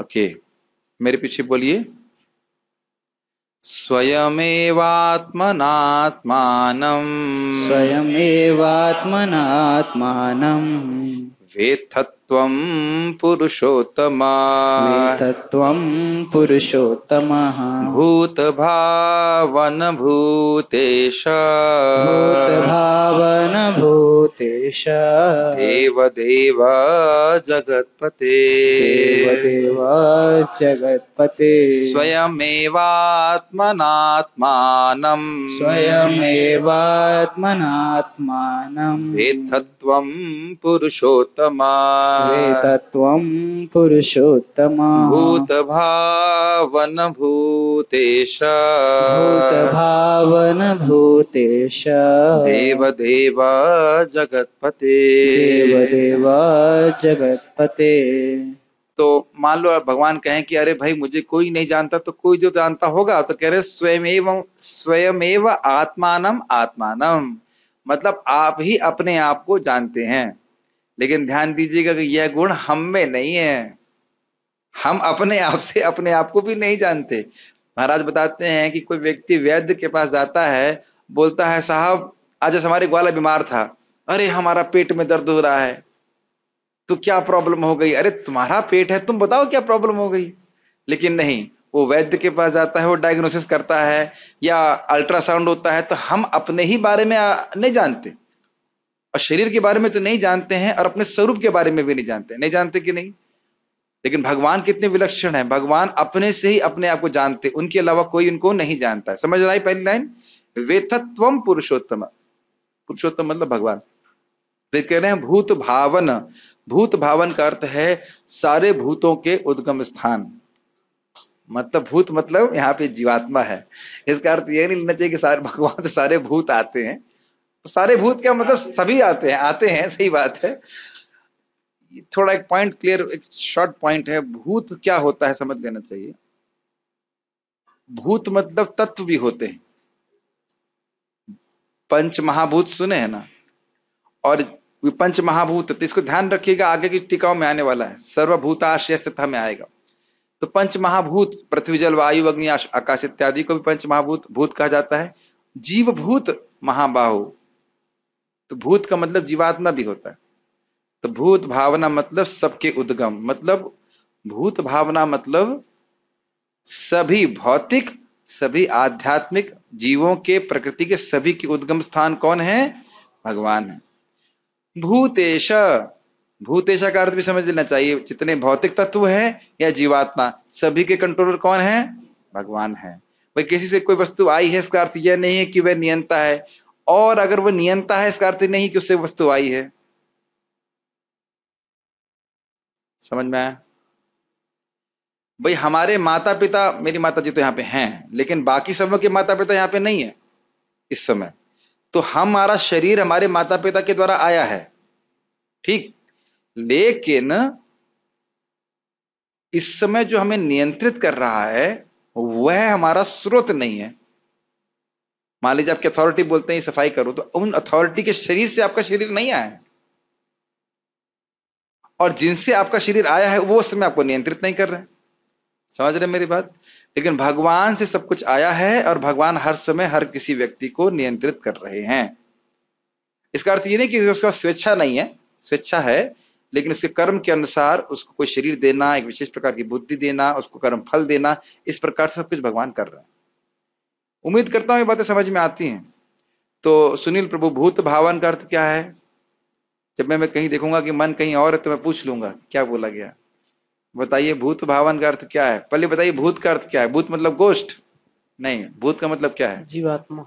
Okay मेरे पीछे बोलिए स्वयमेवात्मनात्मान स्वयमेवात्मनात्मान वेथत् तत्त्वं पुरुषोत्तमा तत्त्वं पुरुषोत्तमः भूतभावन भूतेश भूतेश देवदेव जगत्पते देव जगत्पते स्वयमेवात्मनात्मानं स्वयमेवात्मनात्मानं पुरुषोत्तमा त्वं पुरुषोत्तम भूतभावन भूतेश भूतभावन भूतेश देवदेव जगतपते देवदेव जगतपते तो मान लो भगवान कहें कि अरे भाई मुझे कोई नहीं जानता तो कोई जो जानता होगा तो कह रहे स्वयं एवं स्वयमेव आत्मानम आत्मानम मतलब आप ही अपने आप को जानते हैं लेकिन ध्यान दीजिएगा कि यह गुण हम में नहीं है हम अपने आप से अपने आप को भी नहीं जानते महाराज बताते हैं कि कोई व्यक्ति वैद्य के पास जाता है बोलता है साहब आज हमारे ग्वाला बीमार था अरे हमारा पेट में दर्द हो रहा है तो क्या प्रॉब्लम हो गई अरे तुम्हारा पेट है तुम बताओ क्या प्रॉब्लम हो गई लेकिन नहीं वो वैद्य के पास जाता है वो डायग्नोसिस करता है या अल्ट्रासाउंड होता है तो हम अपने ही बारे में नहीं जानते और शरीर के बारे में तो नहीं जानते हैं और अपने स्वरूप के बारे में भी नहीं जानते नहीं जानते कि नहीं लेकिन भगवान कितने विलक्षण है भगवान अपने से ही अपने आप को जानते उनके अलावा कोई उनको नहीं जानता समझ रहा है पहली लाइन वेथत्व पुरुषोत्तम पुरुषोत्तम मतलब भगवान कह रहे हैं भूत भावन भूत भावन का अर्थ है सारे भूतों के उद्गम स्थान मतलब भूत मतलब यहाँ पे जीवात्मा है इसका अर्थ ये नहीं लेना चाहिए कि सारे भगवान से सारे भूत आते हैं तो सारे भूत क्या मतलब सभी आते हैं आते हैं सही बात है थोड़ा एक पॉइंट क्लियर एक शॉर्ट पॉइंट है भूत क्या होता है समझ लेना चाहिए भूत मतलब तत्व भी होते हैं पंच महाभूत सुने हैं ना और पंच महाभूत तो इसको ध्यान रखिएगा आगे की टिकाओं में आने वाला है सर्वभूत आशय तथा में आएगा तो पंच महाभूत पृथ्वी जल वायु अग्नि आकाश इत्यादि को भी पंच महाभूत भूत कहा जाता है जीवभूत महाबाहु तो भूत का मतलब जीवात्मा भी होता है तो भूत भावना मतलब सबके उद्गम मतलब भूत भावना मतलब सभी भौतिक सभी आध्यात्मिक जीवों के प्रकृति के सभी के उद्गम स्थान कौन है भगवान है भूतेश भूतेश का अर्थ भी समझ लेना चाहिए जितने भौतिक तत्व है या जीवात्मा सभी के कंट्रोलर कौन है भगवान है भाई किसी से कोई वस्तु आई है इसका अर्थ यह नहीं है कि वह नियंता है और अगर वह नियंता है इसका अर्थ नहीं कि उससे वस्तु आई है समझ में आया भाई हमारे माता पिता मेरी माता जी तो यहाँ पे हैं लेकिन बाकी सब के माता पिता यहाँ पे नहीं है इस समय तो हमारा शरीर हमारे माता पिता के द्वारा आया है ठीक लेकिन इस समय जो हमें नियंत्रित कर रहा है वह हमारा स्रोत नहीं है मान लीजिए आपकी अथॉरिटी बोलते हैं सफाई करो तो उन अथॉरिटी के शरीर से आपका शरीर नहीं आया है और जिनसे आपका शरीर आया है वो समय आपको नियंत्रित नहीं कर रहे समझ रहे मेरी बात लेकिन भगवान से सब कुछ आया है और भगवान हर समय हर किसी व्यक्ति को नियंत्रित कर रहे हैं इसका अर्थ ये नहीं कि उसका स्वेच्छा नहीं है स्वेच्छा है लेकिन उसके कर्म के अनुसार उसको कोई शरीर देना एक विशेष प्रकार की बुद्धि देना उसको कर्म फल देना इस प्रकार से सब कुछ भगवान कर रहे हैं उम्मीद करता हूं ये बातें समझ में आती हैं तो सुनील प्रभु भूत भावन का अर्थ क्या है जब मैं मैं कहीं देखूंगा कि मन कहीं और है तो मैं पूछ लूंगा क्या बोला गया बताइए भूत भावन का अर्थ क्या है पहले बताइए भूत का अर्थ क्या है भूत मतलब गोष्ट नहीं भूत का मतलब क्या है जीवात्मा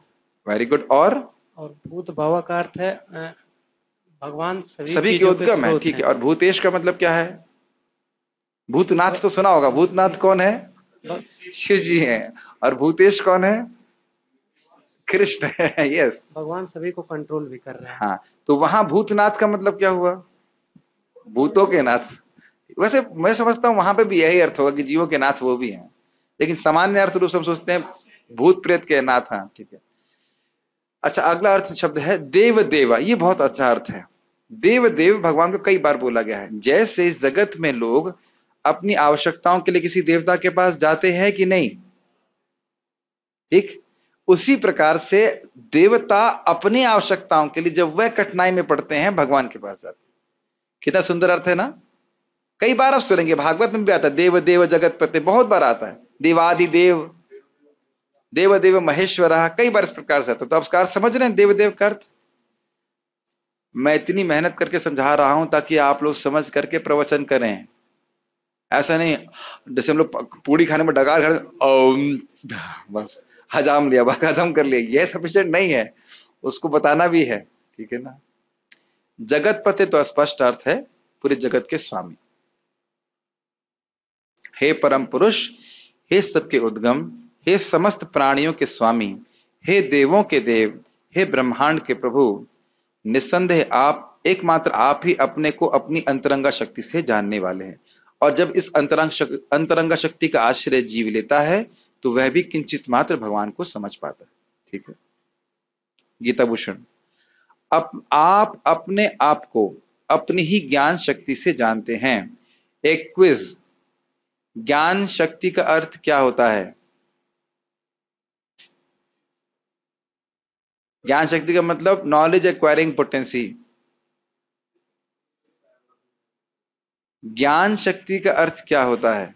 वेरी गुड और और भूत भावा का अर्थ है भगवान सभी, सभी के उद्गम है ठीक है और भूतेश का मतलब क्या है भूतनाथ तो सुना होगा भूतनाथ कौन है शिव जी है और भूतेश कौन है कृष्ण है यस भगवान सभी को कंट्रोल भी कर रहे हैं हाँ तो वहां भूतनाथ का मतलब क्या हुआ भूतों के नाथ वैसे मैं समझता हूँ वहां पे भी यही अर्थ होगा कि जीवों के नाथ वो भी हैं लेकिन सामान्य अर्थ रूप से हम सोचते हैं भूत प्रेत के नाथ हैं ठीक है अच्छा अगला अर्थ शब्द है देव देवा ये बहुत अच्छा अर्थ है देव देव भगवान को कई बार बोला गया है जैसे इस जगत में लोग अपनी आवश्यकताओं के लिए किसी देवता के पास जाते हैं कि नहीं ठीक उसी प्रकार से देवता अपनी आवश्यकताओं के लिए जब वह कठिनाई में पड़ते हैं भगवान के पास जाते कितना सुंदर अर्थ है ना कई बार आप सुनेंगे भागवत में भी आता है देव देव जगत प्रति बहुत बार आता है देवादि देव देव देव महेश्वर कई बार इस प्रकार से आता तो आप समझ रहे हैं देव देव का अर्थ मैं इतनी मेहनत करके समझा रहा हूं ताकि आप लोग समझ करके प्रवचन करें ऐसा नहीं जैसे हम लोग पूड़ी खाने में डगा घर बस हजाम लिया हजाम कर लिया ये सफिशियंट नहीं है उसको बताना भी है ठीक है ना जगत पते तो स्पष्ट अर्थ है पूरे जगत के स्वामी हे परम पुरुष हे सबके उद्गम हे समस्त प्राणियों के स्वामी हे देवों के देव हे ब्रह्मांड के प्रभु निस्संदेह आप एकमात्र आप ही अपने को अपनी अंतरंगा शक्ति से जानने वाले हैं और जब इस अंतरंग शक, अंतरंगा शक्ति का आश्रय जीव लेता है तो वह भी किंचित मात्र भगवान को समझ पाता है ठीक है गीता भूषण अप, आप अपने आप को अपनी ही ज्ञान शक्ति से जानते हैं एक क्विज ज्ञान शक्ति का अर्थ क्या होता है ज्ञान शक्ति का मतलब नॉलेज एक्वायरिंग पोटेंसी ज्ञान शक्ति का अर्थ क्या होता है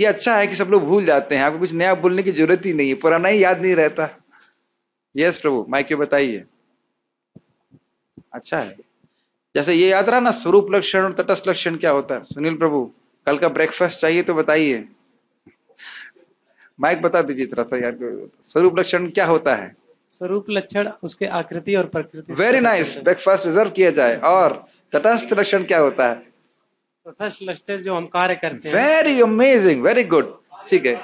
ये अच्छा है कि सब लोग भूल जाते हैं आपको कुछ नया बोलने की जरूरत ही नहीं है पुराना ही याद नहीं रहता यस प्रभु माइक क्यों बताइए अच्छा है जैसे ये याद रहा ना स्वरूप लक्षण और तटस्थ लक्षण क्या होता है सुनील प्रभु कल का ब्रेकफास्ट चाहिए तो बताइए माइक बता दीजिए थोड़ा सा यार स्वरूप लक्षण क्या होता है स्वरूप लक्षण उसके आकृति और प्रकृति वेरी नाइस ब्रेकफास्ट रिजर्व किया जाए और तटस्थ लक्षण क्या होता है प्रोफेशनल जो हम कार्य करते हैं वेरी अमेजिंग वेरी गुड ठीक है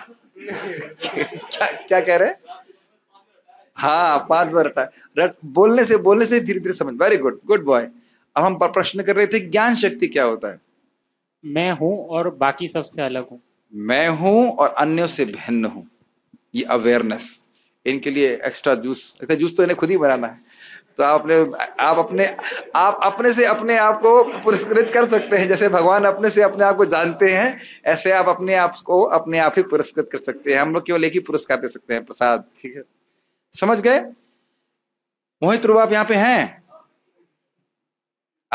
क्या कह रहे हाँ पांच बार रटा रट बोलने से बोलने से धीरे धीरे समझ वेरी गुड गुड बॉय अब हम प्रश्न कर रहे थे ज्ञान शक्ति क्या होता है मैं हूं और बाकी सबसे अलग हूं मैं हूं और अन्यों से भिन्न हूं ये अवेयरनेस इनके लिए एक्स्ट्रा जूस एक्स्ट्रा जूस तो इन्हें खुद ही बनाना है तो आपने आप अपने आप अपने से अपने आप को पुरस्कृत कर सकते हैं जैसे भगवान अपने से अपने आप को जानते हैं ऐसे आप अपने आप को अपने आप ही पुरस्कृत कर सकते हैं हम लोग केवल एक ही पुरस्कार दे सकते हैं प्रसाद ठीक है समझ गए मोहित रूप आप यहाँ पे हैं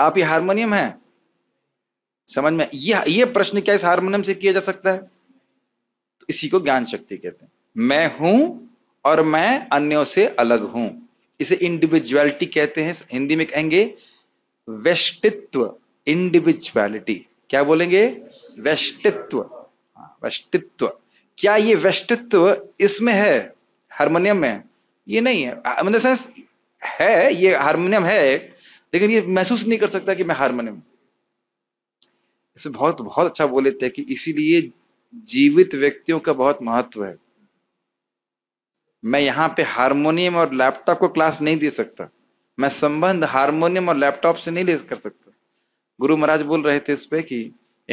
आप ये हारमोनियम है समझ में ये ये प्रश्न क्या इस हारमोनियम से किया जा सकता है तो इसी को ज्ञान शक्ति कहते हैं मैं हूं और मैं अन्यों से अलग हूं इसे इंडिविजुअलिटी कहते हैं हिंदी में कहेंगे व्यष्टित्व इंडिविजुअलिटी क्या बोलेंगे व्यष्टित्व हाँ, वैश्वित्व क्या ये वैश्वित्व इसमें है हारमोनियम में ये नहीं है इन सेंस है ये हारमोनियम है लेकिन ये महसूस नहीं कर सकता कि मैं हारमोनियम इसे बहुत बहुत अच्छा बोले थे कि इसीलिए जीवित व्यक्तियों का बहुत महत्व है मैं यहाँ पे हारमोनियम और लैपटॉप को क्लास नहीं दे सकता मैं संबंध हारमोनियम और लैपटॉप से नहीं ले कर सकता गुरु महाराज बोल रहे थे इस पे कि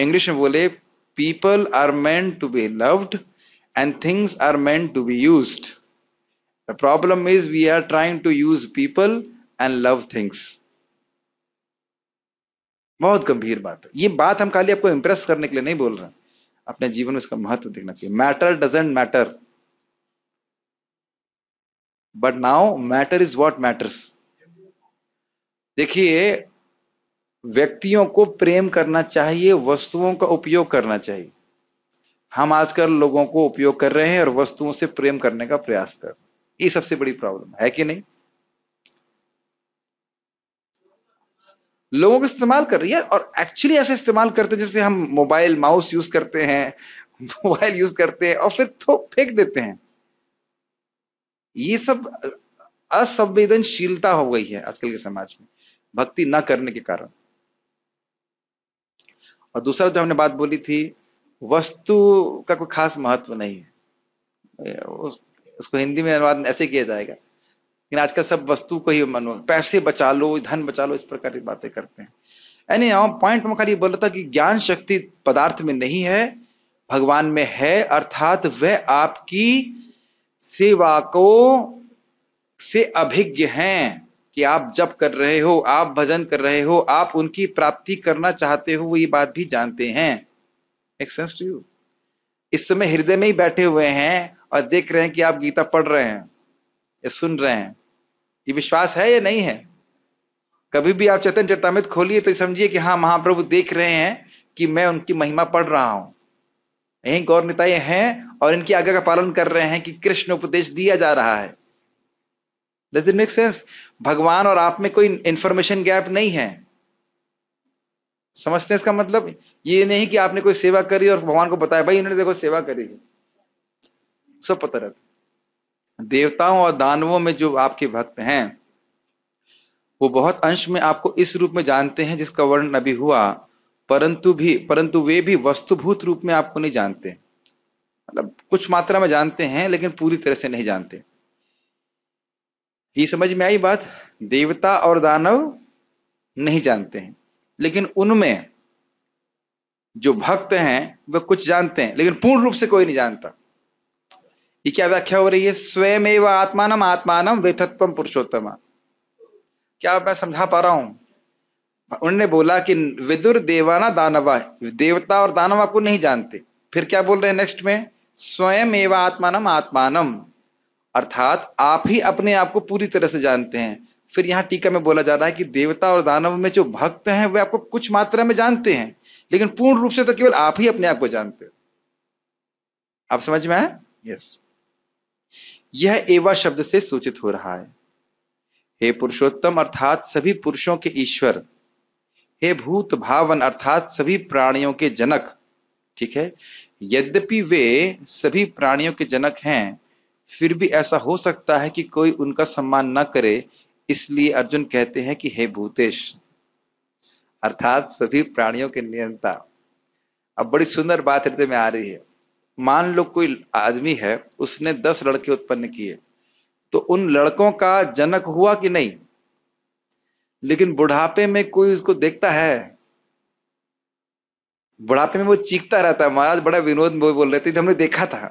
इंग्लिश में बोले people are meant to be loved and things are meant to be used the problem is we are trying to use people and love things बहुत गंभीर बात है ये बात हम खाली आपको इंप्रेस करने के लिए नहीं बोल रहे अपने जीवन में इसका महत्व देखना चाहिए matter doesn't matter but now matter is what matters देखिए व्यक्तियों को प्रेम करना चाहिए वस्तुओं का उपयोग करना चाहिए हम आजकल लोगों को उपयोग कर रहे हैं और वस्तुओं से प्रेम करने का प्रयास कर ये सबसे बड़ी प्रॉब्लम है कि नहीं लोगों को इस्तेमाल कर रही है और एक्चुअली ऐसे इस्तेमाल करते जैसे हम मोबाइल माउस यूज करते हैं मोबाइल यूज करते हैं और फिर तो फेंक देते हैं ये सब असंवेदनशीलता हो गई है आजकल के समाज में भक्ति न करने के कारण और दूसरा जो हमने बात बोली थी वस्तु का कोई खास महत्व नहीं है उस, उसको हिंदी में अनुवाद ऐसे किया जाएगा लेकिन आजकल सब वस्तु को ही मनो पैसे बचा लो धन बचा लो इस प्रकार की बातें करते हैं यानी हम पॉइंट में खाली बोला था कि ज्ञान शक्ति पदार्थ में नहीं है भगवान में है अर्थात वह आपकी सेवा को से अभिज्ञ हैं कि आप जप कर रहे हो आप भजन कर रहे हो आप उनकी प्राप्ति करना चाहते हो वो ये बात भी जानते हैं एक्सेंस टू यू इस समय हृदय में ही बैठे हुए हैं और देख रहे हैं कि आप गीता पढ़ रहे हैं या सुन रहे हैं ये विश्वास है या नहीं है कभी भी आप चेतन चेतामृत खोलिए तो समझिए कि हाँ महाप्रभु देख रहे हैं कि मैं उनकी महिमा पढ़ रहा हूं यही गौर निताय हैं और इनकी आज्ञा का पालन कर रहे हैं कि कृष्ण उपदेश दिया जा रहा है डज इट मेक सेंस भगवान और आप में कोई इंफॉर्मेशन गैप नहीं है समझते हैं इसका मतलब ये नहीं कि आपने कोई सेवा करी और भगवान को बताया भाई इन्होंने देखो सेवा करी सब पता रहता देवताओं और दानवों में जो आपके भक्त हैं वो बहुत अंश में आपको इस रूप में जानते हैं जिसका वर्णन अभी हुआ परंतु भी परंतु वे भी वस्तुभूत रूप में आपको नहीं जानते मतलब कुछ मात्रा में जानते हैं लेकिन पूरी तरह से नहीं जानते ये समझ में आई बात देवता और दानव नहीं जानते हैं लेकिन उनमें जो भक्त हैं वह कुछ जानते हैं लेकिन पूर्ण रूप से कोई नहीं जानता ये क्या व्याख्या हो रही है स्वयं एवं आत्मानम आत्मानम वे पुरुषोत्तम क्या मैं समझा पा रहा हूं उन्होंने बोला कि विदुर देवाना दानवा देवता और दानव आपको नहीं जानते फिर क्या बोल रहे हैं नेक्स्ट में स्वयं एवं आत्मानम आत्मानम अर्थात आप ही अपने आप को पूरी तरह से जानते हैं फिर यहाँ टीका में बोला जा रहा है कि देवता और दानव में जो भक्त हैं वे आपको कुछ मात्रा में जानते हैं लेकिन पूर्ण रूप से तो केवल आप ही अपने आप को जानते हो आप समझ में आए यस यह एवा शब्द से सूचित हो रहा है हे पुरुषोत्तम अर्थात सभी पुरुषों के ईश्वर हे भूत भावन अर्थात सभी प्राणियों के जनक ठीक है यद्यपि वे सभी प्राणियों के जनक हैं फिर भी ऐसा हो सकता है कि कोई उनका सम्मान न करे इसलिए अर्जुन कहते हैं कि हे भूतेश अर्थात सभी प्राणियों के नियंता अब बड़ी सुंदर बात हृदय में आ रही है मान लो कोई आदमी है उसने दस लड़के उत्पन्न किए तो उन लड़कों का जनक हुआ कि नहीं लेकिन बुढ़ापे में कोई उसको देखता है बुढ़ापे में वो चीखता रहता है महाराज बड़ा विनोद बोल रहे थे तो हमने देखा था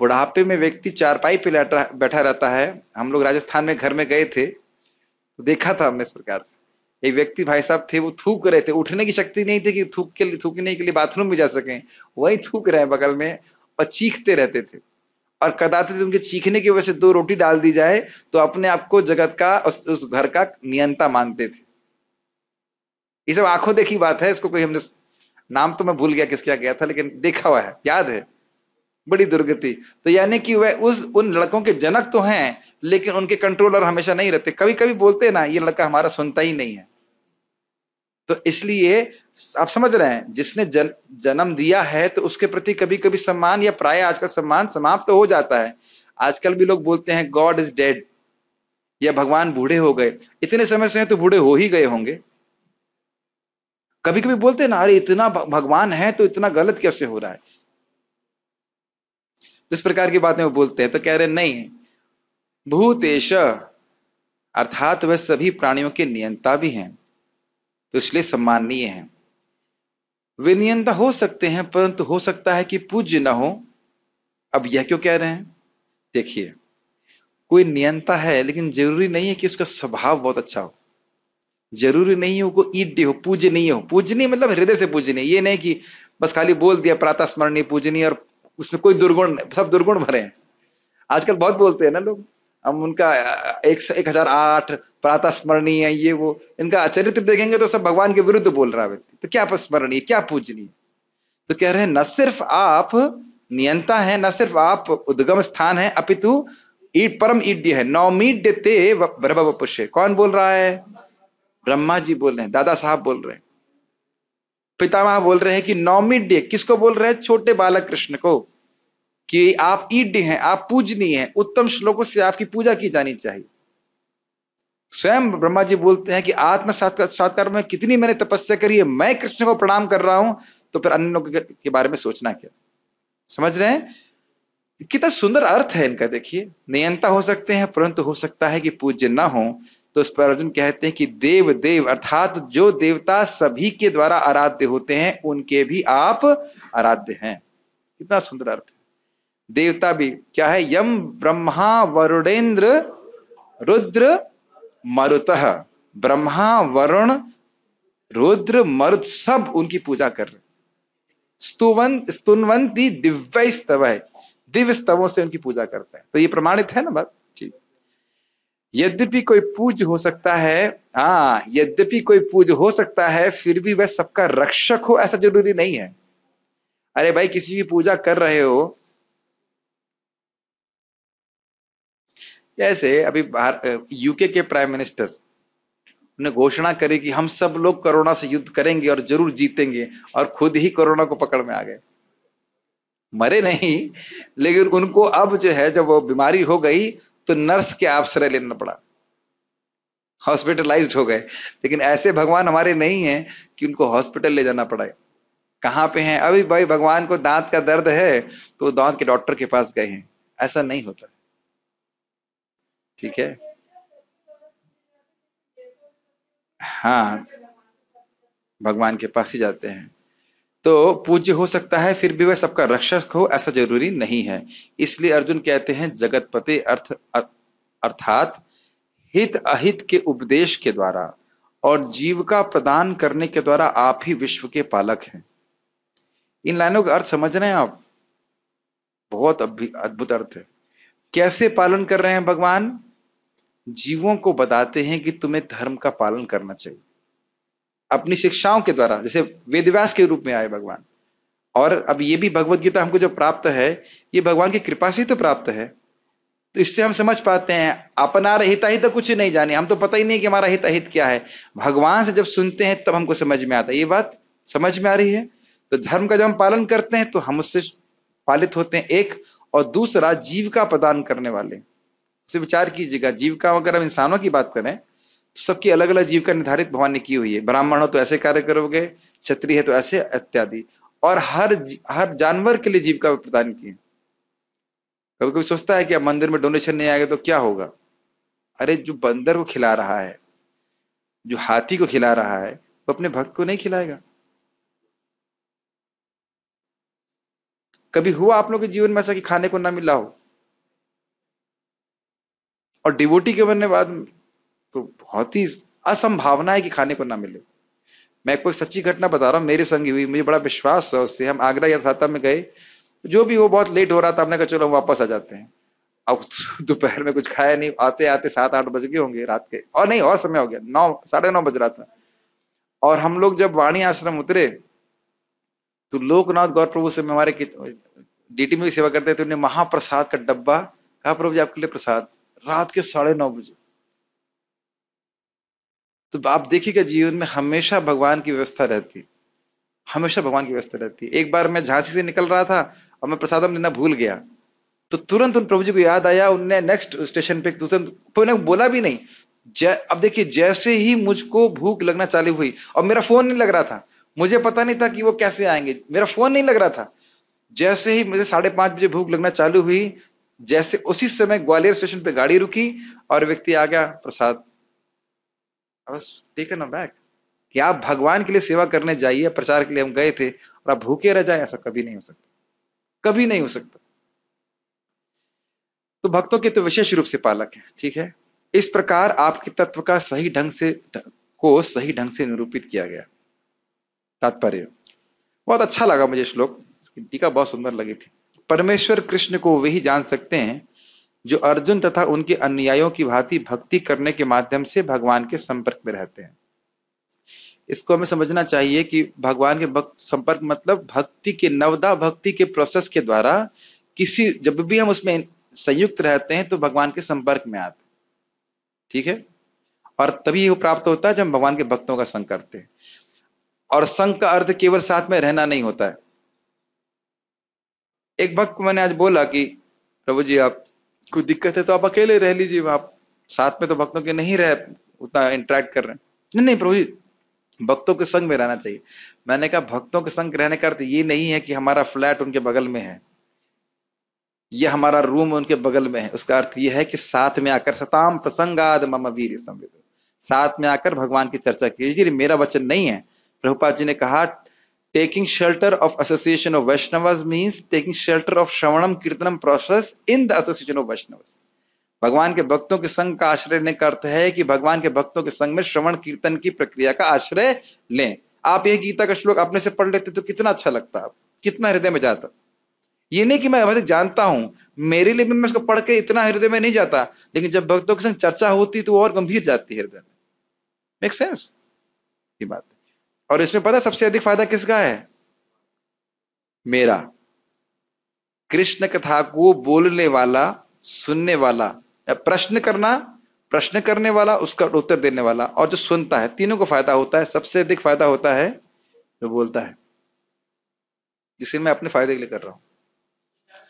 बुढ़ापे में व्यक्ति चारपाई पे बैठा रहता है हम लोग राजस्थान में घर में गए थे तो देखा था हमने इस प्रकार से एक व्यक्ति भाई साहब थे वो थूक रहे थे उठने की शक्ति नहीं थी कि थूक के लिए थूकने के लिए बाथरूम में जा सके वही थूक रहे हैं बगल में और चीखते रहते थे और कदाचित उनके चीखने की वजह से दो रोटी डाल दी जाए तो अपने आप को जगत का उस, उस घर का नियंता मानते थे ये सब आंखों देखी बात है इसको कोई हमने नाम तो मैं भूल गया किसके गया था लेकिन देखा हुआ है याद है बड़ी दुर्गति तो यानी कि वह उस उन लड़कों के जनक तो हैं लेकिन उनके कंट्रोलर हमेशा नहीं रहते कभी कभी बोलते ना ये लड़का हमारा सुनता ही नहीं है तो इसलिए आप समझ रहे हैं जिसने जन, जन्म दिया है तो उसके प्रति कभी कभी सम्मान या प्राय आजकल सम्मान समाप्त तो हो जाता है आजकल भी लोग बोलते हैं गॉड इज डेड या भगवान बूढ़े हो गए इतने समय से तो बूढ़े हो ही गए होंगे कभी कभी बोलते हैं ना अरे इतना भगवान है तो इतना गलत कैसे हो रहा है जिस प्रकार की बातें वो बोलते हैं तो कह रहे नहीं भूतेश अर्थात वह सभी प्राणियों के नियंता भी हैं तो इसलिए सम्माननीय है वे नियंता हो सकते हैं परंतु हो सकता है कि पूज्य ना हो अब यह क्यों कह रहे हैं देखिए कोई नियंता है लेकिन जरूरी नहीं है कि उसका स्वभाव बहुत अच्छा हो जरूरी नहीं हो वो ईड्य हो नहीं हो पूजनी मतलब हृदय से पूजनी ये नहीं कि बस खाली बोल दिया प्रातः स्मरणीय पूजनी और उसमें कोई दुर्गुण सब दुर्गुण भरे हैं आजकल बहुत बोलते हैं ना लोग हम उनका एक एक हजार आठ प्रातः स्मरणीय ये वो इनका चरित्र देखेंगे तो सब भगवान के विरुद्ध बोल रहा व्यक्ति तो क्या स्मरणीय क्या पूजनीय तो कह रहे हैं न सिर्फ आप नियंता है न सिर्फ आप उद्गम स्थान है अपितु ईट परम ईड्य है नौमीड्य ते ब्रभ पुष्य कौन बोल रहा है ब्रह्मा जी बोल रहे हैं दादा साहब बोल रहे हैं पितामह बोल रहे हैं कि नौमीड्य किसको बोल रहे हैं छोटे बालक कृष्ण को कि आप ईड हैं आप पूजनीय हैं उत्तम श्लोकों से आपकी पूजा की जानी चाहिए स्वयं ब्रह्मा जी बोलते हैं कि आत्म साक्षात्कार में कितनी मैंने तपस्या करी है मैं कृष्ण को प्रणाम कर रहा हूं तो फिर अन्य लोगों के बारे में सोचना क्या समझ रहे हैं कितना सुंदर अर्थ है इनका देखिए नियंता हो सकते हैं परंतु हो सकता है कि पूज्य ना हो तो उस पर अर्जुन कहते हैं कि देव देव अर्थात जो देवता सभी के द्वारा आराध्य होते हैं उनके भी आप आराध्य हैं कितना सुंदर अर्थ है देवता भी क्या है यम ब्रह्मा वरुणेन्द्र रुद्र मरुत ब्रह्मा वरुण रुद्र मरुत सब उनकी पूजा कर रहे स्तुवन स्तुनवंती दिव्य स्तव है दिव्य स्तवों से उनकी पूजा करते हैं तो ये प्रमाणित है ना बात ठीक यद्यपि कोई पूज हो सकता है हाँ यद्यपि कोई पूज हो सकता है फिर भी वह सबका रक्षक हो ऐसा जरूरी नहीं है अरे भाई किसी की पूजा कर रहे हो जैसे अभी यूके के प्राइम मिनिस्टर ने घोषणा करी कि हम सब लोग कोरोना से युद्ध करेंगे और जरूर जीतेंगे और खुद ही कोरोना को पकड़ में आ गए मरे नहीं लेकिन उनको अब जो है जब वो बीमारी हो गई तो नर्स के आश्रय लेना पड़ा हॉस्पिटलाइज्ड हो गए लेकिन ऐसे भगवान हमारे नहीं है कि उनको हॉस्पिटल ले जाना पड़ा कहाँ पे हैं अभी भाई भगवान को दांत का दर्द है तो दांत के डॉक्टर के पास गए हैं ऐसा नहीं होता ठीक है हाँ भगवान के पास ही जाते हैं तो पूज्य हो सकता है फिर भी वह सबका रक्षक हो ऐसा जरूरी नहीं है इसलिए अर्जुन कहते हैं जगतपति अर्थ अर्थात हित अहित के उपदेश के द्वारा और जीविका प्रदान करने के द्वारा आप ही विश्व के पालक हैं इन लाइनों का अर्थ समझ रहे हैं आप बहुत अद्भुत अर्थ है कैसे पालन कर रहे हैं भगवान जीवों को बताते हैं कि तुम्हें धर्म का पालन करना चाहिए अपनी शिक्षाओं के द्वारा जैसे वेदव्यास के रूप में आए भगवान और अब ये भी भगवत गीता हमको जो प्राप्त है ये भगवान की कृपा से ही तो प्राप्त है तो इससे हम समझ पाते हैं अपना हिताहित तो कुछ नहीं जाने हम तो पता ही नहीं कि हमारा हिताहित क्या है भगवान से जब सुनते हैं तब हमको समझ में आता है ये बात समझ में आ रही है तो धर्म का जब हम पालन करते हैं तो हम उससे पालित होते हैं एक और दूसरा जीव का प्रदान करने वाले से विचार कीजिएगा जीविका अगर हम इंसानों की बात करें तो सबकी अलग अलग जीविका निर्धारित भगवान ने की हुई है ब्राह्मण हो तो ऐसे कार्य करोगे क्षत्रिय है तो ऐसे इत्यादि और हर हर जानवर के लिए जीविका प्रदान की है कभी कभी सोचता है कि अब मंदिर में डोनेशन नहीं आएगा तो क्या होगा अरे जो बंदर को खिला रहा है जो हाथी को खिला रहा है वो अपने भक्त को नहीं खिलाएगा कभी हुआ आप लोग के जीवन में ऐसा कि खाने को ना मिला हो और डिवोटी के बनने बाद तो बहुत ही असंभावना है कि खाने को ना मिले मैं कोई सच्ची घटना बता रहा हूँ मेरे संग हुई मुझे बड़ा विश्वास हुआ उससे हम आगरा या साता में गए जो भी वो बहुत लेट हो रहा था हमने कहा चलो हम वापस आ जाते हैं अब दोपहर में कुछ खाया नहीं आते आते सात आठ बज गए होंगे रात के और नहीं और समय हो गया नौ साढ़े नौ बज रहा था और हम लोग जब वाणी आश्रम उतरे तो लोकनाथ गौर प्रभु से हमारे डीटी में भी सेवा करते थे उन्हें महाप्रसाद का डब्बा कहा प्रभु जी आपके लिए प्रसाद रात के साढ़े नौ बजे तो आप देखिएगा जीवन में हमेशा भगवान की व्यवस्था रहती हमेशा भगवान की व्यवस्था रहती एक बार मैं झांसी से निकल रहा था और मैं प्रसादम लेना भूल गया तो तुरंत उन प्रभु जी को याद आया उनने नेक्स्ट स्टेशन पे तुरंत कोई बोला भी नहीं जै, अब देखिए जैसे ही मुझको भूख लगना चालू हुई और मेरा फोन नहीं लग रहा था मुझे पता नहीं था कि वो कैसे आएंगे मेरा फोन नहीं लग रहा था जैसे ही मुझे साढ़े पांच बजे भूख लगना चालू हुई जैसे उसी समय ग्वालियर स्टेशन पे गाड़ी रुकी और व्यक्ति आ गया प्रसाद टेकन बैक कि आप भगवान के लिए सेवा करने जाइए प्रचार के लिए हम गए थे और आप भूखे रह जाए ऐसा कभी नहीं हो सकता कभी नहीं हो सकता तो भक्तों के तो विशेष रूप से पालक है ठीक है इस प्रकार आपके तत्व का सही ढंग से को सही ढंग से निरूपित किया गया तात्पर्य बहुत अच्छा लगा मुझे श्लोक टीका बहुत सुंदर लगी थी परमेश्वर कृष्ण को वही जान सकते हैं जो अर्जुन तथा उनके अनुयायों की भांति भक्ति करने के माध्यम से भगवान के संपर्क में रहते हैं इसको हमें समझना चाहिए कि भगवान के भक्त संपर्क मतलब भक्ति के नवदा भक्ति के प्रोसेस के द्वारा किसी जब भी हम उसमें संयुक्त रहते हैं तो भगवान के संपर्क में आते ठीक है और तभी वो प्राप्त होता है जब भगवान के भक्तों का संग करते हैं और संघ का अर्थ केवल साथ में रहना नहीं होता है एक भक्त को मैंने आज बोला कि प्रभु जी आप कोई दिक्कत है तो आप अकेले रह लीजिए आप साथ में तो भक्तों के नहीं रह उतना इंटरेक्ट कर रहे हैं नहीं नहीं प्रभु जी भक्तों के संग में रहना चाहिए मैंने कहा भक्तों के संग रहने का अर्थ ये नहीं है कि हमारा फ्लैट उनके बगल में है ये हमारा रूम उनके बगल में है उसका अर्थ यह है कि साथ में आकर सताम प्रसंगाद मम वीर संविद साथ में आकर भगवान की चर्चा कीजिए मेरा वचन नहीं है प्रभुपाद जी ने कहा Taking shelter of association of Vaishnavas means taking shelter of Shravanam Kirtanam process in the association of Vaishnavas. भगवान के भक्तों के संग का आश्रय लेने का अर्थ है कि भगवान के भक्तों के संग में श्रवण कीर्तन की प्रक्रिया का आश्रय लें आप ये गीता का श्लोक अपने से पढ़ लेते तो कितना अच्छा लगता आप कितना हृदय में जाता ये नहीं कि मैं अधिक जानता हूँ मेरे लिए भी मैं उसको पढ़ के इतना हृदय में नहीं जाता लेकिन जब भक्तों के संग चर्चा होती तो और गंभीर जाती है हृदय में मेक सेंस ये बात है और इसमें पता सबसे अधिक फायदा किसका है मेरा कृष्ण कथा को बोलने वाला सुनने वाला प्रश्न करना प्रश्न करने वाला उसका उत्तर देने वाला और जो सुनता है तीनों को फायदा होता है सबसे अधिक फायदा होता है जो बोलता है जिसे मैं अपने फायदे के लिए कर रहा हूं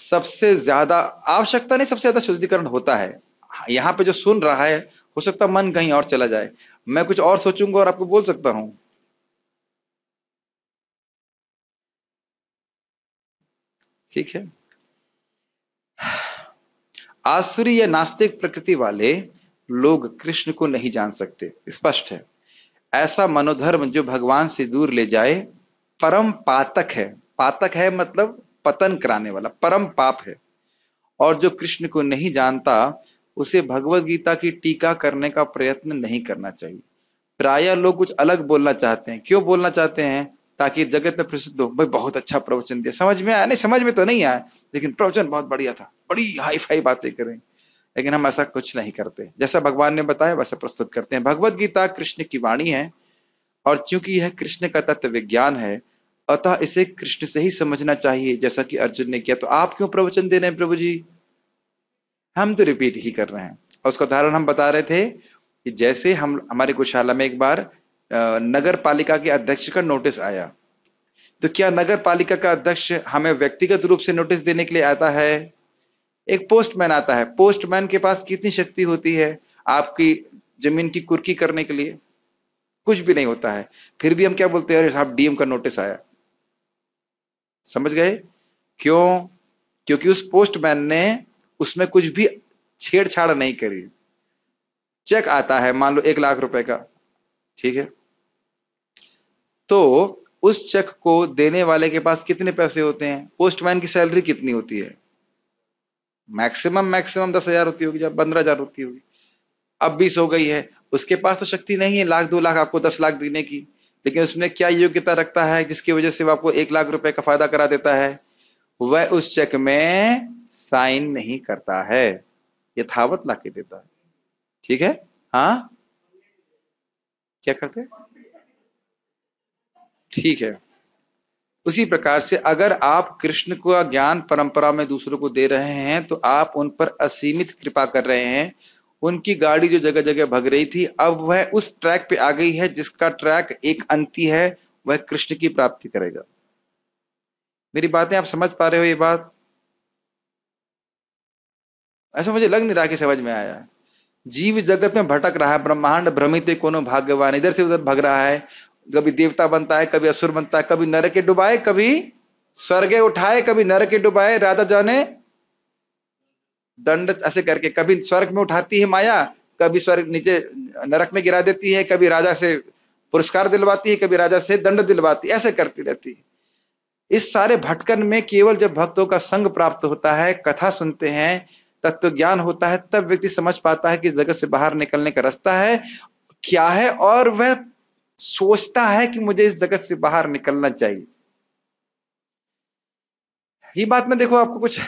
सबसे ज्यादा आवश्यकता नहीं सबसे ज्यादा शुद्धिकरण होता है यहां पे जो सुन रहा है हो सकता मन कहीं और चला जाए मैं कुछ और सोचूंगा और आपको बोल सकता हूं ठीक है आसुरी या नास्तिक प्रकृति वाले लोग कृष्ण को नहीं जान सकते स्पष्ट है ऐसा मनोधर्म जो भगवान से दूर ले जाए परम पातक है पातक है मतलब पतन कराने वाला परम पाप है और जो कृष्ण को नहीं जानता उसे भगवत गीता की टीका करने का प्रयत्न नहीं करना चाहिए प्राय लोग कुछ अलग बोलना चाहते हैं क्यों बोलना चाहते हैं ताकि जगत में प्रसिद्ध हो भाई बहुत अच्छा प्रवचन दिया समझ में आया नहीं समझ में तो नहीं आया लेकिन प्रवचन बहुत बढ़िया था बड़ी हाई फाई बातें करें लेकिन हम ऐसा कुछ नहीं करते जैसा भगवान ने बताया वैसा प्रस्तुत करते हैं भगवत गीता कृष्ण की वाणी है और चूंकि यह कृष्ण का तत्व विज्ञान है अतः इसे कृष्ण से ही समझना चाहिए जैसा कि अर्जुन ने किया तो आप क्यों प्रवचन दे रहे हैं प्रभु जी हम तो रिपीट ही कर रहे हैं और उसका उदाहरण हम बता रहे थे कि जैसे हम हमारे गौशाला में एक बार नगर पालिका के अध्यक्ष का नोटिस आया तो क्या नगर पालिका का अध्यक्ष हमें व्यक्तिगत रूप से नोटिस देने के लिए आता है एक पोस्टमैन आता है पोस्टमैन के पास कितनी शक्ति होती है आपकी जमीन की कुर्की करने के लिए कुछ भी नहीं होता है फिर भी हम क्या बोलते हैं अरे साहब डीएम का नोटिस आया समझ गए क्यों क्योंकि उस पोस्टमैन ने उसमें कुछ भी छेड़छाड़ नहीं करी चेक आता है मान लो एक लाख रुपए का ठीक है तो उस चेक को देने वाले के पास कितने पैसे होते हैं पोस्टमैन की सैलरी कितनी होती है मैक्सिमम मैक्सिमम दस हजार होती होगी पंद्रह हजार होती होगी अब बीस हो गई है उसके पास तो शक्ति नहीं है लाख दो लाख आपको दस लाख देने की लेकिन उसमें क्या योग्यता रखता है जिसकी वजह से वो आपको एक लाख रुपए का फायदा करा देता है वह उस चेक में साइन नहीं करता है यथावत ला के देता है ठीक है हाँ क्या करते ठीक है उसी प्रकार से अगर आप कृष्ण का ज्ञान परंपरा में दूसरों को दे रहे हैं तो आप उन पर असीमित कृपा कर रहे हैं उनकी गाड़ी जो जगह जगह भग रही थी अब वह उस ट्रैक पे आ गई है जिसका ट्रैक एक अंति है वह कृष्ण की प्राप्ति करेगा मेरी बातें आप समझ पा रहे हो ये बात ऐसा मुझे लग नहीं रहा कि समझ में आया जीव जगत में भटक रहा है ब्रह्मांड भ्रमित कोनो भाग्यवान इधर से उधर भग रहा है कभी देवता बनता है कभी असुर बनता है कभी नर के डुबाए कभी स्वर्ग उठाए कभी नर के डुबाए राधा जाने दंड ऐसे करके कभी स्वर्ग में उठाती है माया कभी स्वर्ग नीचे नरक में गिरा देती है कभी राजा से पुरस्कार दिलवाती है कभी राजा से दंड दिलवाती है ऐसे करती रहती है इस सारे भटकन में केवल जब भक्तों का संग प्राप्त होता है कथा सुनते हैं तत्व ज्ञान होता है तब व्यक्ति समझ पाता है कि जगत से बाहर निकलने का रास्ता है क्या है और वह सोचता है कि मुझे इस जगत से बाहर निकलना चाहिए ये बात मैं देखो आपको कुछ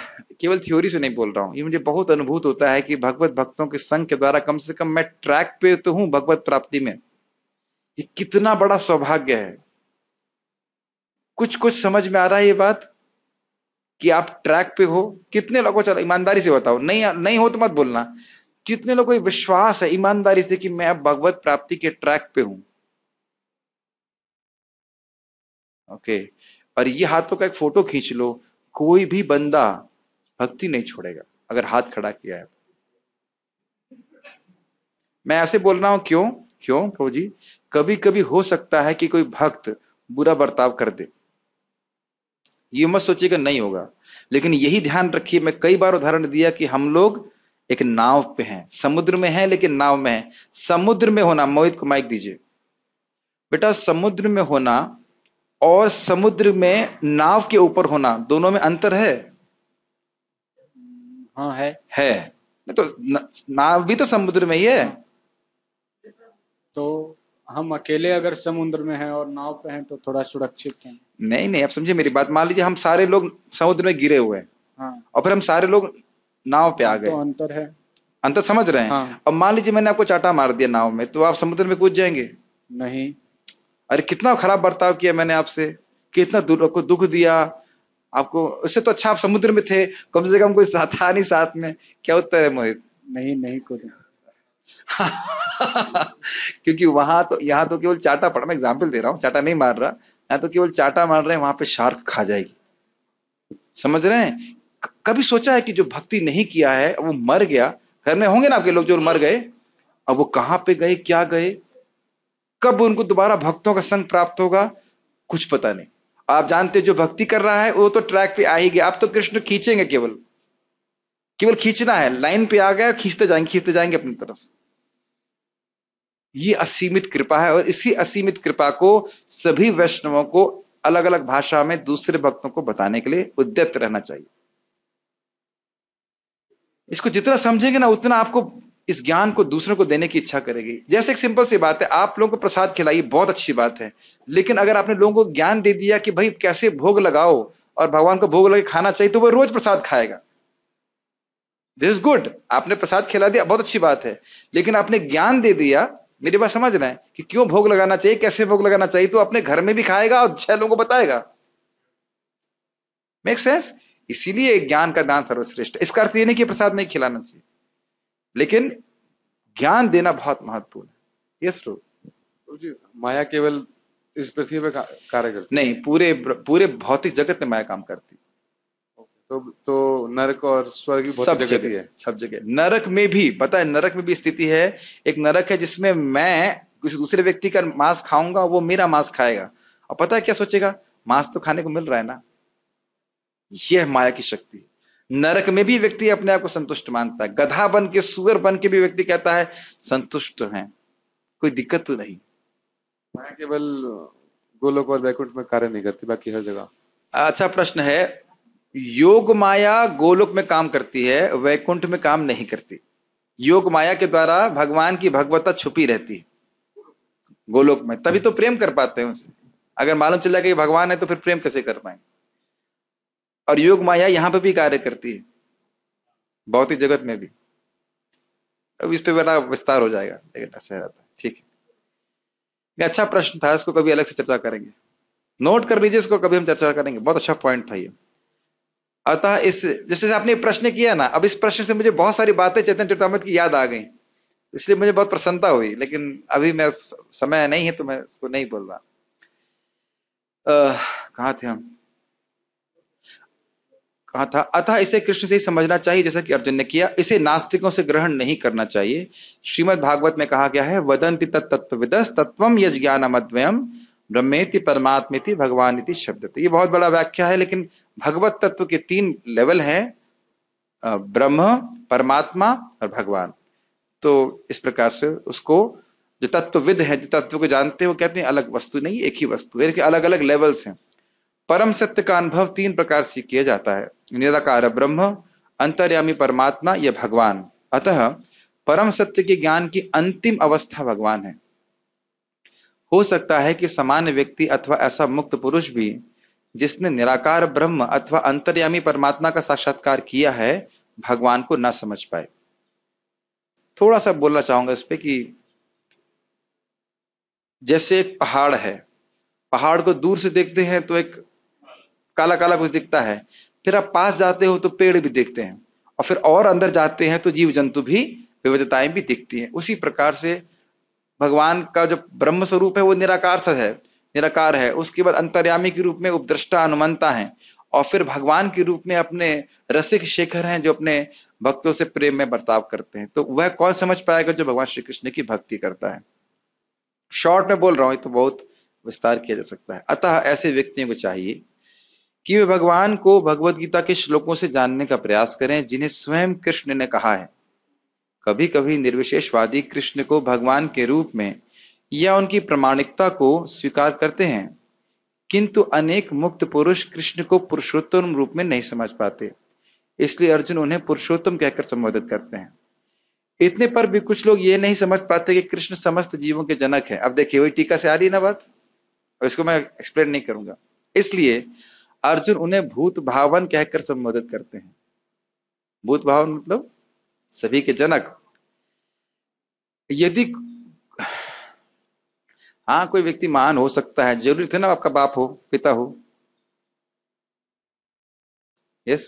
केवल थ्योरी से नहीं बोल रहा हूं ये मुझे बहुत अनुभूत होता है कि भगवत भक्तों के संघ के द्वारा कम से कम मैं ट्रैक पे तो हूँ भगवत प्राप्ति में ये कितना बड़ा सौभाग्य है कुछ कुछ समझ में आ रहा है ये बात कि आप ट्रैक पे हो कितने लोगों चलो ईमानदारी से बताओ नहीं नहीं हो तो मत बोलना कितने लोगों को विश्वास है ईमानदारी से कि मैं अब भगवत प्राप्ति के ट्रैक पे हूं ओके और ये हाथों का एक फोटो खींच लो कोई भी बंदा भक्ति नहीं छोड़ेगा अगर हाथ खड़ा किया है तो। मैं ऐसे बोल रहा हूं क्यों क्यों प्रभु जी कभी कभी हो सकता है कि कोई भक्त बुरा बर्ताव कर दे ये मत सोचिएगा नहीं होगा लेकिन यही ध्यान रखिए मैं कई बार उदाहरण दिया कि हम लोग एक नाव पे हैं समुद्र में हैं लेकिन नाव में है समुद्र में होना मोहित को माइक दीजिए बेटा समुद्र में होना और समुद्र में नाव के ऊपर होना दोनों में अंतर है हाँ है है तो नाव भी तो समुद्र में ही है तो हम अकेले अगर समुद्र में हैं और नाव पे हैं तो थोड़ा सुरक्षित हैं नहीं नहीं आप समझिए मेरी बात मान लीजिए हम सारे लोग समुद्र में गिरे हुए हैं हाँ। और फिर हम सारे लोग नाव पे आ तो गए तो अंतर है अंतर समझ रहे हैं हाँ। अब मान लीजिए मैंने आपको चाटा मार दिया नाव में तो आप समुद्र में कूद जाएंगे नहीं अरे कितना खराब बर्ताव किया मैंने आपसे कितना आपको दुख दिया आपको उससे तो अच्छा आप समुद्र में थे कम से कम कोई साथ नहीं साथ में क्या उत्तर है मोहित नहीं नहीं कूदा क्योंकि वहां तो यहाँ तो केवल चाटा पड़ा मैं एग्जाम्पल दे रहा हूँ चाटा नहीं मार रहा यहाँ तो केवल चाटा मार रहे हैं वहां पे शार्क खा जाएगी समझ रहे हैं कभी सोचा है कि जो भक्ति नहीं किया है वो मर गया घर में होंगे ना आपके लोग जो मर गए अब वो कहाँ पे गए क्या गए कब उनको दोबारा भक्तों का संग प्राप्त होगा कुछ पता नहीं आप जानते जो भक्ति कर रहा है वो तो ट्रैक पे आ ही गया आप तो कृष्ण खींचेंगे केवल केवल खींचना है लाइन पे आ गया खींचते जाएंगे खींचते जाएंगे अपनी तरफ ये असीमित कृपा है और इसी असीमित कृपा को सभी वैष्णवों को अलग अलग भाषा में दूसरे भक्तों को बताने के लिए उद्यत रहना चाहिए इसको जितना समझेंगे ना उतना आपको इस ज्ञान को दूसरों को देने की इच्छा करेगी जैसे एक सिंपल सी बात है आप लोगों को प्रसाद खिलाइए बहुत अच्छी बात है लेकिन अगर आपने लोगों को ज्ञान दे दिया कि भाई कैसे भोग लगाओ और भगवान को भोग लगा खाना चाहिए तो वह रोज प्रसाद खाएगा दिस गुड आपने प्रसाद खिला दिया बहुत अच्छी बात है लेकिन आपने ज्ञान दे दिया मेरी बात समझ रहे हैं कि क्यों भोग लगाना चाहिए कैसे भोग लगाना चाहिए तो अपने घर में भी खाएगा और छह लोगों को बताएगा मेक सेंस इसीलिए ज्ञान का दान सर्वश्रेष्ठ इसका अर्थ ये नहीं कि प्रसाद नहीं खिलाना चाहिए लेकिन ज्ञान देना बहुत महत्वपूर्ण है यस प्रभु जी माया केवल इस पृथ्वी पर कार्य करती नहीं पूरे पूरे भौतिक जगत में माया काम करती तो तो नरक और स्वर्ग की सब जगह है सब जगह नरक में भी पता है नरक में भी स्थिति है एक नरक है जिसमें मैं कुछ दूसरे व्यक्ति का मांस खाऊंगा वो मेरा मांस खाएगा और पता है क्या सोचेगा मांस तो खाने को मिल रहा है ना यह माया की शक्ति नरक में भी व्यक्ति अपने आप को संतुष्ट मानता है गधा बन के सुअर बन के भी व्यक्ति कहता है संतुष्ट है कोई दिक्कत तो नहीं माया केवल गोलोक और वैकुंठ में कार्य नहीं करती बाकी हर जगह अच्छा प्रश्न है योग माया गोलोक में काम करती है वैकुंठ में काम नहीं करती योग माया के द्वारा भगवान की भगवता छुपी रहती है गोलोक में तभी तो प्रेम कर पाते हैं उनसे अगर मालूम चला कि भगवान है तो फिर प्रेम कैसे कर पाएंगे और योग माया यहाँ पे भी कार्य करती है भौतिक जगत में भी अब इस पे बड़ा विस्तार हो जाएगा लेकिन ऐसा रहता है ठीक है ये अच्छा प्रश्न था इसको कभी अलग से चर्चा करेंगे नोट कर लीजिए इसको कभी हम चर्चा करेंगे बहुत अच्छा पॉइंट था ये अतः इस जैसे आपने प्रश्न किया ना अब इस प्रश्न से मुझे बहुत सारी बातें चेतन चेतामत की याद आ गई इसलिए मुझे बहुत प्रसन्नता हुई लेकिन अभी मैं समय नहीं है तो मैं उसको नहीं बोल रहा कहा थे हम कहा था अतः इसे कृष्ण से ही समझना चाहिए जैसा कि अर्जुन ने किया इसे नास्तिकों से ग्रहण नहीं करना चाहिए श्रीमद भागवत में कहा गया है वदंती तत्व तत्व यज्ञान अद्वयम ब्रह्मेति परमात्मेति भगवान इति शब्द ये बहुत बड़ा व्याख्या है लेकिन भगवत तत्व के तीन लेवल है ब्रह्म परमात्मा और भगवान तो इस प्रकार से उसको जो तत्वविद है जो तत्व को जानते हैं वो कहते हैं अलग वस्तु नहीं एक ही वस्तु है अलग अलग लेवल्स हैं परम सत्य का अनुभव तीन प्रकार से किया जाता है निराकार ब्रह्म अंतर्यामी परमात्मा या भगवान अतः परम सत्य के ज्ञान की अंतिम अवस्था भगवान है हो सकता है कि सामान्य व्यक्ति अथवा ऐसा मुक्त पुरुष भी जिसने निराकार ब्रह्म अथवा अंतर्यामी परमात्मा का साक्षात्कार किया है भगवान को ना समझ पाए थोड़ा सा बोलना चाहूंगा इस पे कि जैसे एक पहाड़ है पहाड़ को दूर से देखते हैं तो एक काला काला कुछ दिखता है फिर आप पास जाते हो तो पेड़ भी देखते हैं और फिर और अंदर जाते हैं तो जीव जंतु भी विविधताएं भी दिखती हैं उसी प्रकार से भगवान का जो ब्रह्म स्वरूप है वो निराकार सद है निराकार है उसके बाद अंतर्यामी के रूप में उपद्रष्टा अनुमानता है और फिर भगवान के रूप में अपने रसिक शेखर हैं जो अपने भक्तों से प्रेम में बर्ताव करते हैं तो वह कौन समझ पाएगा जो भगवान श्री कृष्ण की भक्ति करता है शॉर्ट में बोल रहा हूं तो बहुत विस्तार किया जा सकता है अतः ऐसे व्यक्तियों को चाहिए कि वे भगवान को भगवत गीता के श्लोकों से जानने का प्रयास करें जिन्हें स्वयं कृष्ण ने कहा है कभी कभी निर्विशेषवादी कृष्ण को भगवान के रूप में या उनकी प्रमाणिकता को स्वीकार करते हैं किंतु अनेक मुक्त पुरुष कृष्ण को पुरुषोत्तम रूप में नहीं समझ पाते इसलिए अर्जुन उन्हें पुरुषोत्तम कहकर संबोधित करते हैं इतने पर भी कुछ लोग ये नहीं समझ पाते कि कृष्ण समस्त जीवों के जनक है अब देखिए वही टीका से आ रही है ना बात इसको मैं एक्सप्लेन नहीं करूंगा इसलिए अर्जुन उन्हें भूत भावन कहकर संबोधित करते हैं भूत भावन मतलब सभी के जनक यदि हाँ कोई व्यक्ति महान हो सकता है जरूरी थे ना आपका बाप हो पिता हो यस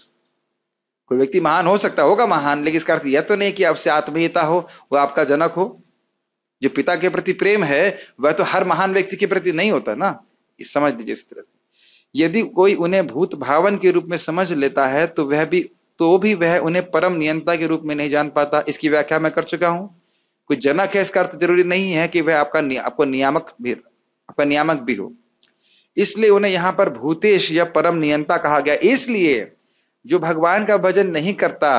कोई व्यक्ति महान हो सकता होगा महान लेकिन इसका अर्थ यह तो नहीं कि आपसे आत्मीयता हो वह आपका जनक हो जो पिता के प्रति प्रेम है वह तो हर महान व्यक्ति के प्रति नहीं होता ना इस समझ लीजिए इस तरह से यदि कोई उन्हें भूत भावन के रूप में समझ लेता है तो वह भी तो भी वह उन्हें परम नियंता के रूप में नहीं जान पाता इसकी व्याख्या मैं कर चुका हूं कोई जनक है इसका अर्थ जरूरी नहीं है कि वह आपका आपको नियामक भी आपका नियामक भी हो इसलिए उन्हें यहां पर भूतेश या परम नियंता कहा गया इसलिए जो भगवान का भजन नहीं करता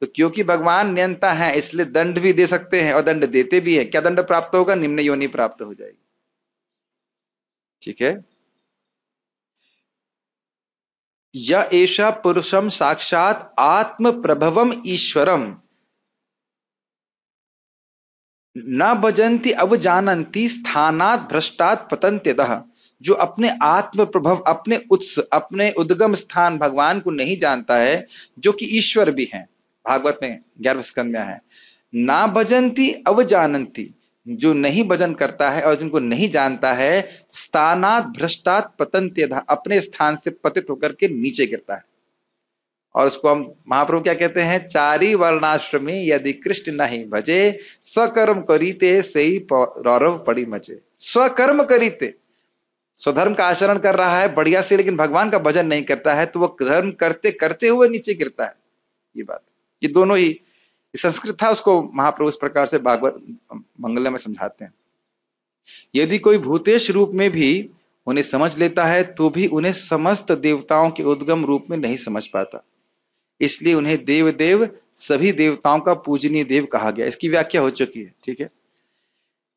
तो क्योंकि भगवान नियंता है इसलिए दंड भी दे सकते हैं और दंड देते भी है क्या दंड प्राप्त होगा निम्न योनि प्राप्त हो जाएगी ठीक है य एष पुरुषम साक्षात आत्म प्रभवम ईश्वरम न बजंती अब जानती स्थानात भ्रष्टात पतन जो अपने आत्म प्रभव अपने उत्स अपने उद्गम स्थान भगवान को नहीं जानता है जो कि ईश्वर भी है भागवत में ग्यारह स्कंद में है ना भजंती अब जानती जो नहीं भजन करता है और जिनको नहीं जानता है स्थानात भ्रष्टात पतंत्यधा अपने स्थान से पतित होकर के नीचे गिरता है और उसको हम महाप्रभु क्या कहते हैं चारी वर्णाश्रमी यदि कृष्ण नहीं भजे स्वकर्म करीते से ही रौरव पड़ी मचे स्वकर्म करीते स्वधर्म का आचरण कर रहा है बढ़िया से लेकिन भगवान का भजन नहीं करता है तो वह धर्म करते करते हुए नीचे गिरता है ये बात ये दोनों ही संस्कृत था उसको महाप्रभु इस प्रकार से भागवत मंगल में समझाते हैं यदि कोई भूतेश रूप में भी उन्हें समझ लेता है तो भी उन्हें समस्त देवताओं के उद्गम रूप में नहीं समझ पाता इसलिए उन्हें देव देव सभी देवताओं का पूजनीय देव कहा गया इसकी व्याख्या हो चुकी है ठीक है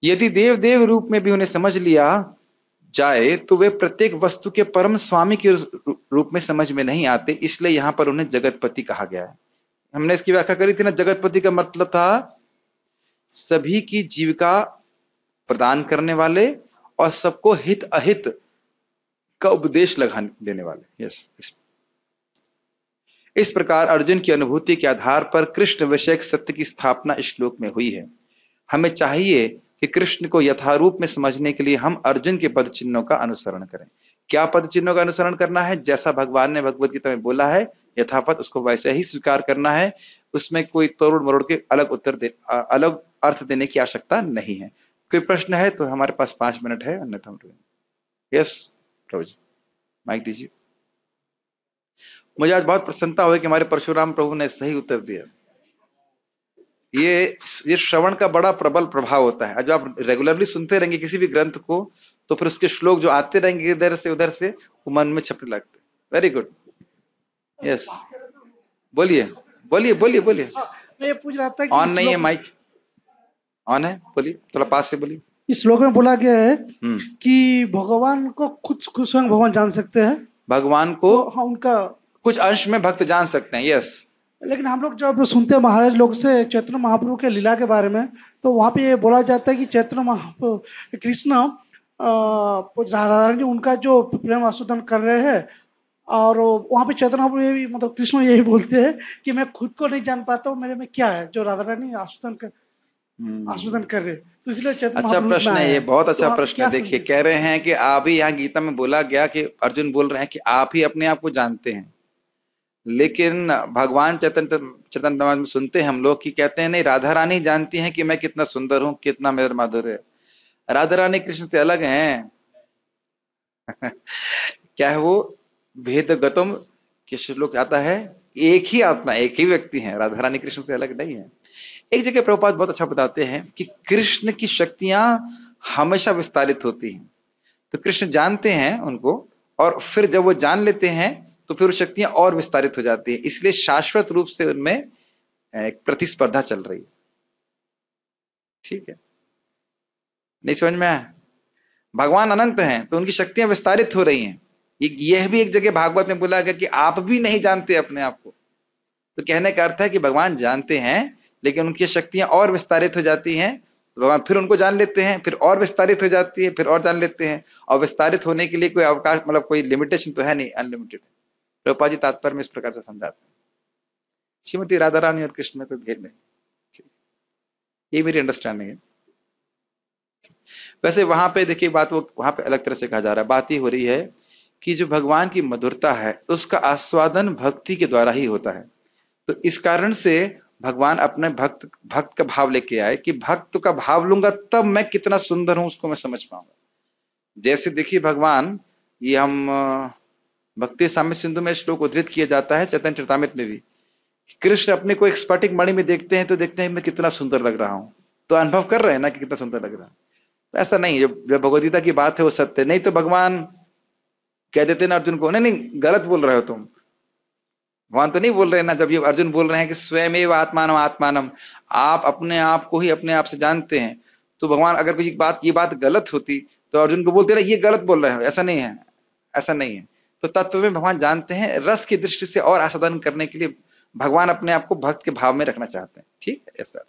यदि देव देव रूप में भी उन्हें समझ लिया जाए तो वे प्रत्येक वस्तु के परम स्वामी के रूप में समझ में नहीं आते इसलिए यहां पर उन्हें जगतपति कहा गया है हमने इसकी व्याख्या करी थी ना जगतपति का मतलब था सभी की जीविका प्रदान करने वाले और सबको हित अहित का उपदेश लगा देने वाले यस yes. इस प्रकार अर्जुन की अनुभूति के आधार पर कृष्ण विषयक सत्य की स्थापना इस श्लोक में हुई है हमें चाहिए कि कृष्ण को यथारूप में समझने के लिए हम अर्जुन के पद चिन्हों का अनुसरण करें क्या पद चिन्हों का अनुसरण करना है जैसा भगवान ने भगवत गीता में बोला है यथावत उसको वैसे ही स्वीकार करना है उसमें कोई तोड़ मरोड़ के अलग उत्तर दे अलग अर्थ देने की आवश्यकता नहीं है कोई प्रश्न है तो हमारे पास पांच मिनट है अन्यथा यस प्रभु जी माइक दीजिए मुझे आज बहुत प्रसन्नता हुई कि हमारे परशुराम प्रभु ने सही उत्तर दिया ये ये श्रवण का बड़ा प्रबल प्रभाव होता है जब आप रेगुलरली सुनते रहेंगे किसी भी ग्रंथ को तो फिर उसके श्लोक जो आते रहेंगे इधर से उधर से वो मन में छपने लगते वेरी गुड यस बोलिए बोलिए बोलिए बोलिए हाँ, मैं ये पूछ रहा था ऑन नहीं है माइक ऑन है बोलिए थोड़ा पास से बोलिए इस श्लोक में बोला गया है हम्म। कि भगवान को कुछ कुछ भगवान जान सकते हैं भगवान को तो, हाँ उनका कुछ अंश में भक्त जान सकते हैं यस लेकिन हम लोग जब सुनते हैं महाराज लोग से चैतन्य महाप्रभु के लीला के बारे में तो वहाँ पे ये बोला जाता है कि चैतन्य महाप्रभु कृष्ण राधा रानी उनका जो प्रेम आशोधन कर रहे हैं और वहाँ पे चेतन हम ये भी मतलब कृष्ण यही बोलते हैं कि मैं खुद को नहीं जान पाता हूँ मेरे में क्या है जो राधा रानी आस्वादन कर हम्म। आस्वादन कर रहे तो इसलिए चेतन अच्छा प्रश्न है ये बहुत अच्छा तो प्रश्न है देखिए कह रहे हैं कि आप ही यहाँ गीता में बोला गया कि अर्जुन बोल रहे हैं कि आप ही अपने आप को जानते हैं लेकिन भगवान चेतन चेतन समाज में सुनते हैं हम लोग की कहते हैं नहीं राधा रानी जानती हैं कि मैं कितना सुंदर हूँ कितना मेरा माधुर्य है राधा रानी कृष्ण से अलग हैं क्या है वो भेद गतम के श्लोक आता है एक ही आत्मा एक ही व्यक्ति है राधा रानी कृष्ण से अलग नहीं है एक जगह प्रभुपात बहुत अच्छा बताते हैं कि कृष्ण की शक्तियां हमेशा विस्तारित होती हैं तो कृष्ण जानते हैं उनको और फिर जब वो जान लेते हैं तो फिर वो शक्तियां और विस्तारित हो जाती है इसलिए शाश्वत रूप से उनमें एक प्रतिस्पर्धा चल रही है ठीक है नहीं समझ में आया भगवान अनंत हैं तो उनकी शक्तियां विस्तारित हो रही हैं यह भी एक जगह भागवत में बोला गया कि आप भी नहीं जानते अपने आप को तो कहने का अर्थ है कि भगवान जानते हैं लेकिन उनकी शक्तियां और विस्तारित हो जाती हैं तो भगवान फिर उनको जान लेते हैं फिर और विस्तारित हो जाती है फिर और जान लेते हैं और विस्तारित होने के लिए कोई अवकाश मतलब कोई लिमिटेशन तो है नहीं अनलिमिटेड रूपा जी तात्पर्य में इस प्रकार से समझाते हैं श्रीमती राधा रानी और कृष्ण में कोई भेद नहीं ये मेरी अंडरस्टैंडिंग है वैसे वहां पे देखिए बात वो वहां पे अलग तरह से कहा जा रहा है बात ही हो रही है कि जो भगवान की मधुरता है उसका आस्वादन भक्ति के द्वारा ही होता है तो इस कारण से भगवान अपने भक्त भक्त का भाव लेके आए कि भक्त का भाव लूंगा तब मैं कितना सुंदर हूं उसको मैं समझ पाऊंगा जैसे देखिए भगवान ये हम भक्ति साम्य सिंधु में श्लोक उद्धृत किया जाता है चैतन चरतामित में भी कृष्ण अपने को एक स्पटिक मणि में देखते हैं तो देखते हैं मैं कितना सुंदर लग रहा हूँ तो अनुभव कर रहे हैं ना कि कितना सुंदर लग रहा है तो ऐसा नहीं जो भगवदगीता की बात है वो सत्य नहीं तो भगवान कह देते ना अर्जुन को नहीं नहीं गलत बोल रहे हो तुम भगवान तो नहीं बोल रहे ना जब ये अर्जुन बोल रहे हैं कि स्वयं आत्मानम आत्मानम आप अपने आप को ही अपने आप से जानते हैं तो भगवान अगर कोई बात ये बात गलत होती तो अर्जुन को बोलते ना ये गलत बोल रहे हो ऐसा नहीं है ऐसा नहीं है तो तत्व में भगवान जानते हैं रस की दृष्टि से और आसाधन करने के लिए भगवान अपने आप को भक्त के भाव में रखना चाहते हैं ठीक है ऐसा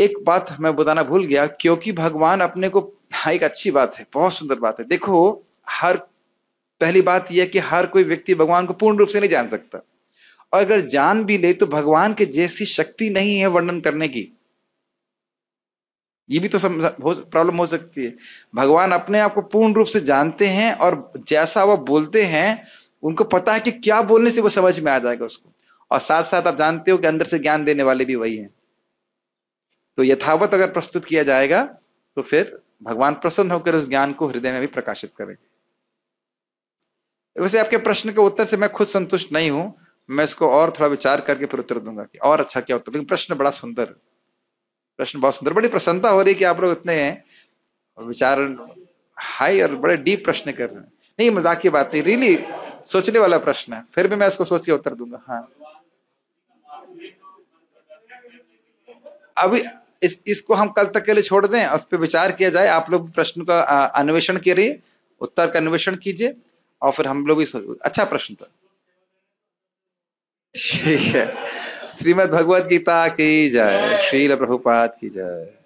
एक बात मैं बताना भूल गया क्योंकि भगवान अपने को हाँ एक अच्छी बात है बहुत सुंदर बात है देखो हर पहली बात यह है कि हर कोई व्यक्ति भगवान को पूर्ण रूप से नहीं जान सकता और अगर जान भी ले तो भगवान के जैसी शक्ति नहीं है वर्णन करने की ये भी तो प्रॉब्लम हो सकती है भगवान अपने आप को पूर्ण रूप से जानते हैं और जैसा वह बोलते हैं उनको पता है कि क्या बोलने से वो समझ में आ जाएगा उसको और साथ साथ आप जानते हो कि अंदर से ज्ञान देने वाले भी वही हैं तो यथावत अगर प्रस्तुत किया जाएगा तो फिर भगवान प्रसन्न होकर उस ज्ञान को हृदय में भी प्रकाशित करेंगे वैसे आपके प्रश्न के उत्तर से मैं खुद संतुष्ट नहीं हूं मैं इसको और थोड़ा विचार करके फिर उत्तर दूंगा कि और अच्छा क्या उत्तर लेकिन प्रश्न बड़ा सुंदर प्रश्न बहुत सुंदर बड़ी प्रसन्नता हो रही है कि आप लोग इतने विचार हाई और बड़े डीप प्रश्न कर रहे हैं नहीं मजाक की बात नहीं रियली सोचने वाला प्रश्न है फिर भी मैं इसको सोच के उत्तर दूंगा हाँ अभी इस इसको हम कल तक के लिए छोड़ दें उस पर विचार किया जाए आप लोग प्रश्न का अन्वेषण करिए उत्तर का अन्वेषण कीजिए और फिर हम लोग भी अच्छा प्रश्न था ठीक है श्रीमद भगवद गीता की जय श्रील प्रभुपाद की जय